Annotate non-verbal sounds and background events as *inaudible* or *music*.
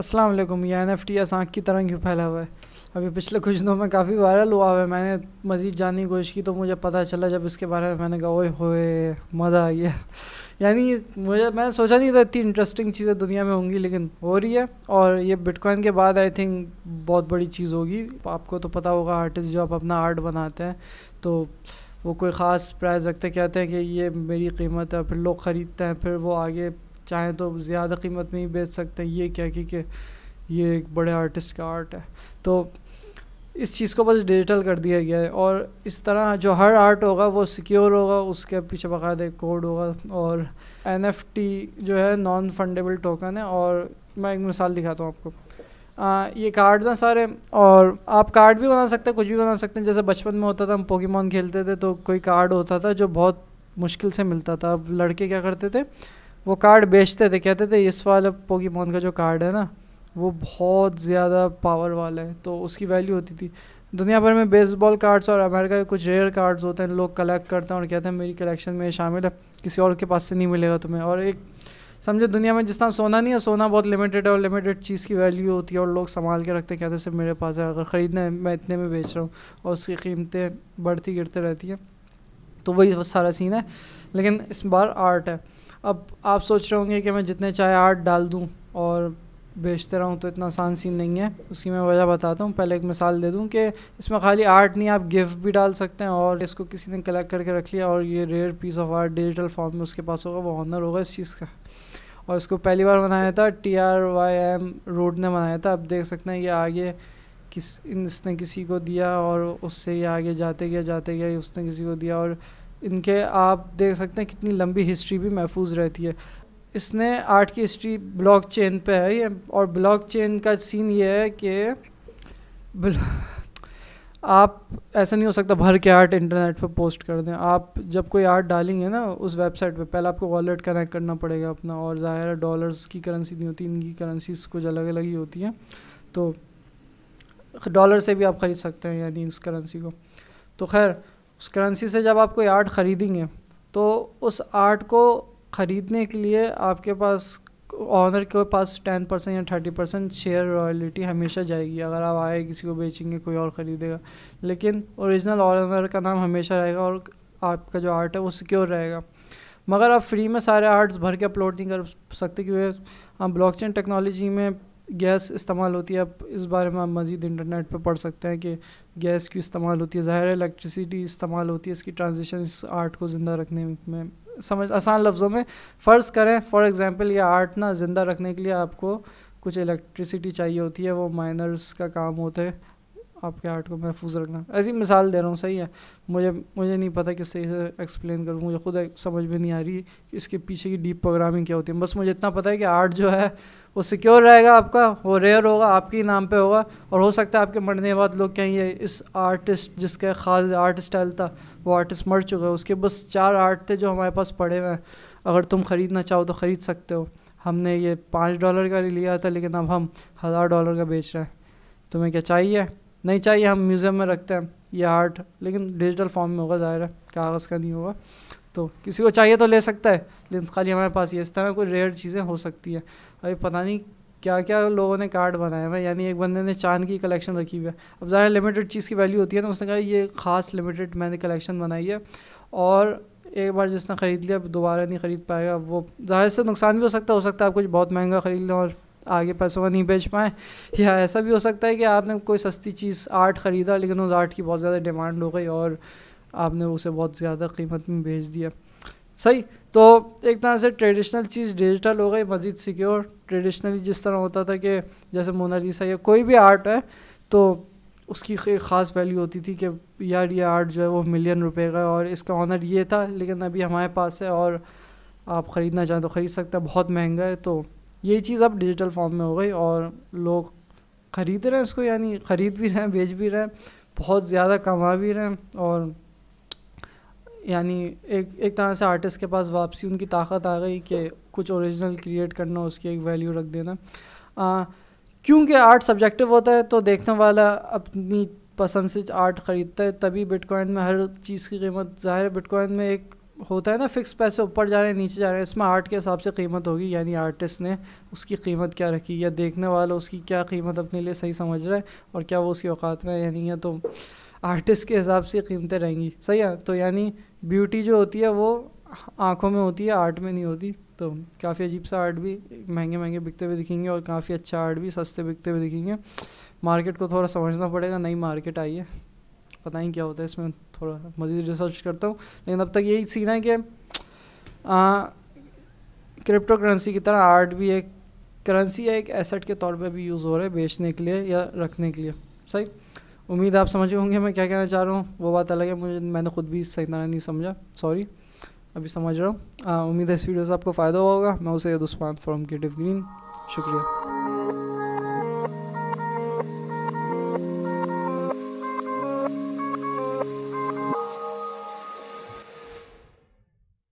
अस्सलाम वालेकुम ये एन एफ टी एस आँख की तरह क्यों फैला हुआ है अभी पिछले कुछ दिनों में काफ़ी वायरल हुआ है मैंने मज़ीद जानने की कोशिश की तो मुझे पता चला जब इसके बारे में मैंने कहा ओए होए मज़ा आ गया *laughs* यानी मुझे मैंने सोचा नहीं था इतनी इंटरेस्टिंग चीज़ें दुनिया में होंगी लेकिन हो रही है और ये बिटकॉइन के बाद आई थिंक बहुत बड़ी चीज़ होगी आपको तो पता होगा आर्टिस्ट जो आप अपना आर्ट बनाते हैं तो वो कोई ख़ास प्राइस रखते कहते हैं कि ये मेरी कीमत है फिर लोग ख़रीदते हैं फिर वो आगे चाहें तो ज़्यादा कीमत में ही बेच सकते हैं ये क्या कि, ये एक बड़े आर्टिस्ट का आर्ट है तो इस चीज़ को बस डिजिटल कर दिया गया है और इस तरह जो हर आर्ट होगा वो सिक्योर होगा उसके पीछे बाकायदा एक कोड होगा और एन जो है नॉन फंडेबल टोकन है और मैं एक मिसाल दिखाता हूँ आपको आ, ये कार्ड्स हैं सारे और आप कार्ड भी बना सकते हैं कुछ भी बना सकते हैं जैसे बचपन में होता था हम पोकेमॉन खेलते थे तो कोई कार्ड होता था जो बहुत मुश्किल से मिलता था अब लड़के क्या करते थे वो कार्ड बेचते थे कहते थे इस वाले पोकीमोन का जो कार्ड है ना वो बहुत ज़्यादा पावर वाला है तो उसकी वैल्यू होती थी दुनिया भर में बेसबॉल कार्ड्स और अमेरिका के कुछ रेयर कार्ड्स होते हैं लोग कलेक्ट करते हैं और कहते हैं मेरी कलेक्शन में शामिल है किसी और के पास से नहीं मिलेगा तुम्हें और एक समझो दुनिया में जिस तरह सोना नहीं है सोना बहुत लिमिटेड है और लिमिटेड चीज़ की वैल्यू होती है और लोग संभाल के रखते हैं कहते हैं सिर्फ मेरे पास है अगर ख़रीदना है मैं इतने में बेच रहा हूँ और उसकी कीमतें बढ़ती गिरती रहती हैं तो वही सारा सीन है लेकिन इस बार आर्ट है अब आप सोच रहे होंगे कि मैं जितने चाहे आर्ट डाल दूँ और बेचते रहूँ तो इतना आसान सीन नहीं है उसकी मैं वजह बताता हूँ पहले एक मिसाल दे दूँ कि इसमें खाली आर्ट नहीं आप गिफ्ट भी डाल सकते हैं और इसको किसी ने कलेक्ट करके रख लिया और ये rare piece of art digital form में उसके पास होगा वो ऑनर होगा इस चीज़ का और इसको पहली बार बनाया था T R Y M road ने बनाया था अब देख सकते हैं ये आगे किस इसने किसी को दिया और उससे ये आगे जाते गया जाते गया उसने किसी को दिया और इनके आप देख सकते हैं कितनी लंबी हिस्ट्री भी महफूज रहती है इसने आर्ट की हिस्ट्री ब्लॉक चेन पर है ये और ब्लॉक चेन का सीन ये है कि आप ऐसा नहीं हो सकता भर के आर्ट इंटरनेट पर पोस्ट कर दें आप जब कोई आर्ट डालेंगे ना उस वेबसाइट पे पहले आपको वॉलेट कनेक्ट करना पड़ेगा अपना और ज़ाहिर डॉलर्स की करेंसी नहीं होती इनकी करेंसीज कुछ अलग अलग ही होती हैं तो डॉलर से भी आप ख़रीद सकते हैं यानी इस करेंसी को तो खैर उस करेंसी से जब आप कोई आर्ट ख़रीदेंगे तो उस आर्ट को ख़रीदने के लिए आपके पास ऑनर के पास टेन परसेंट या थर्टी परसेंट शेयर रॉयल्टी हमेशा जाएगी अगर आप आए किसी को बेचेंगे कोई और ख़रीदेगा लेकिन ओरिजिनल ऑनर का नाम हमेशा रहेगा और आपका जो आर्ट है वो सिक्योर रहेगा मगर आप फ्री में सारे आर्ट्स भर के अपलोड नहीं कर सकते क्योंकि हम ब्लॉकचेन टेक्नोलॉजी में गैस इस्तेमाल होती है अब इस बारे में आप मज़ीद इंटरनेट पर पढ़ सकते हैं कि गैस क्यों इस्तेमाल होती है ज़ाहिर इलेक्ट्रिसिटी इस्तेमाल होती है इसकी ट्रांजिशन इस आर्ट को ज़िंदा रखने में समझ आसान लफ्ज़ों में फ़र्ज़ करें फॉर एग्ज़ाम्पल ये आर्ट ना ज़िंदा रखने के लिए आपको कुछ इलेक्ट्रिसिटी चाहिए होती है वो माइनर्स का काम होता है आपके आर्ट को महफूज रखना ऐसी मिसाल दे रहा हूँ सही है मुझे मुझे नहीं पता किस तरीके से एक्सप्लेन करूँ मुझे खुद समझ में नहीं आ रही कि इसके पीछे की डीप प्रोग्रामिंग क्या होती है बस मुझे इतना पता है कि आर्ट जो है वो सिक्योर रहेगा आपका वो रेयर होगा आपके ही नाम पे होगा और हो सकता है आपके मरने के बाद लोग कहें ये इस आर्टिस्ट जिसका ख़ास आर्ट स्टाइल था वो आर्टिस्ट मर चुका है उसके बस चार आर्ट थे जो हमारे पास पड़े हुए हैं अगर तुम ख़रीदना चाहो तो ख़रीद सकते हो हमने ये पाँच डॉलर का लिया था लेकिन अब हम हज़ार डॉलर का बेच रहे हैं तुम्हें क्या चाहिए नहीं चाहिए हम म्यूज़ियम में रखते हैं ये आर्ट लेकिन डिजिटल फॉर्म में होगा ज़ाहिर है कागज़ का नहीं होगा तो किसी को चाहिए तो ले सकता है लेकिन खाली हमारे पास ये इस तरह कोई रेयर चीज़ें हो सकती है अभी पता नहीं क्या क्या लोगों ने कार्ड बनाए हुए यानी एक बंदे ने चांद की कलेक्शन रखी हुई है अब ज़ाहिर लिमिटेड चीज़ की वैल्यू होती है तो उसने कहा ये खास लिमिटेड मैंने कलेक्शन बनाई है और एक बार जिसने ख़रीद लिया दोबारा नहीं ख़रीद पाएगा वो ज़ाहिर से नुकसान भी हो सकता है हो सकता है आप कुछ बहुत महंगा ख़रीद लें और आगे पैसों का नहीं बेच पाएँ या ऐसा भी हो सकता है कि आपने कोई सस्ती चीज़ आर्ट ख़रीदा लेकिन उस आर्ट की बहुत ज़्यादा डिमांड हो गई और आपने उसे बहुत ज़्यादा कीमत में भेज दिया सही तो एक तरह से ट्रेडिशनल चीज़ डिजिटल हो गई मज़ीद सिक्योर ट्रेडिशनली जिस तरह होता था कि जैसे मोनालिसा या कोई भी आर्ट है तो उसकी एक ख़ास वैल्यू होती थी कि यार ये आर्ट जो है वो मिलियन रुपए का और इसका ऑनर ये था लेकिन अभी हमारे पास है और आप ख़रीदना चाहें तो ख़रीद सकते हैं बहुत महंगा है तो ये चीज़ अब डिजिटल फॉर्म में हो गई और लोग ख़रीद रहे हैं इसको यानी ख़रीद भी रहे हैं बेच भी रहे हैं बहुत ज़्यादा कमा भी रहे हैं और यानी एक एक तरह से आर्टिस्ट के पास वापसी उनकी ताकत आ गई कि कुछ ओरिजिनल क्रिएट करना उसकी एक वैल्यू रख देना क्योंकि आर्ट सब्जेक्टिव होता है तो देखने वाला अपनी पसंद से आर्ट ख़रीदता है तभी बिटकॉइन में हर चीज़ की कीमत ज़ाहिर है बिटकॉइन में एक होता है ना फिक्स पैसे ऊपर जा रहे हैं नीचे जा रहे हैं इसमें आर्ट के हिसाब से कीमत होगी यानी आर्टिस्ट ने उसकी कीमत क्या रखी या देखने वाला उसकी क्या कीमत अपने लिए सही समझ रहा है और क्या वो उसकी औकात में यानी या तो आर्टिस्ट के हिसाब से कीमतें रहेंगी सही है तो यानी ब्यूटी जो होती है वो आँखों में होती है आर्ट में नहीं होती तो काफ़ी अजीब सा आर्ट भी महंगे महंगे बिकते हुए दिखेंगे और काफ़ी अच्छा आर्ट भी सस्ते बिकते हुए दिखेंगे मार्केट को थोड़ा समझना पड़ेगा नई मार्केट आई है पता नहीं क्या होता है इसमें थोड़ा मज़ीद रिसर्च करता हूँ लेकिन अब तक यही सीन है कि क्रिप्टो करेंसी की तरह आर्ट भी एक करेंसी है एक एसेट के तौर पे भी यूज़ हो रहा है बेचने के लिए या रखने के लिए सही उम्मीद आप समझे होंगे मैं क्या कहना चाह रहा हूँ वो बात अलग है मुझे मैंने खुद भी सही तरह नहीं समझा सॉरी अभी समझ रहा हूँ उम्मीद है इस वीडियो से आपको फ़ायदा हुआ होगा मैं उसे यदुस्मान फ्रॉम क्रिएटिव ग्रीन शुक्रिया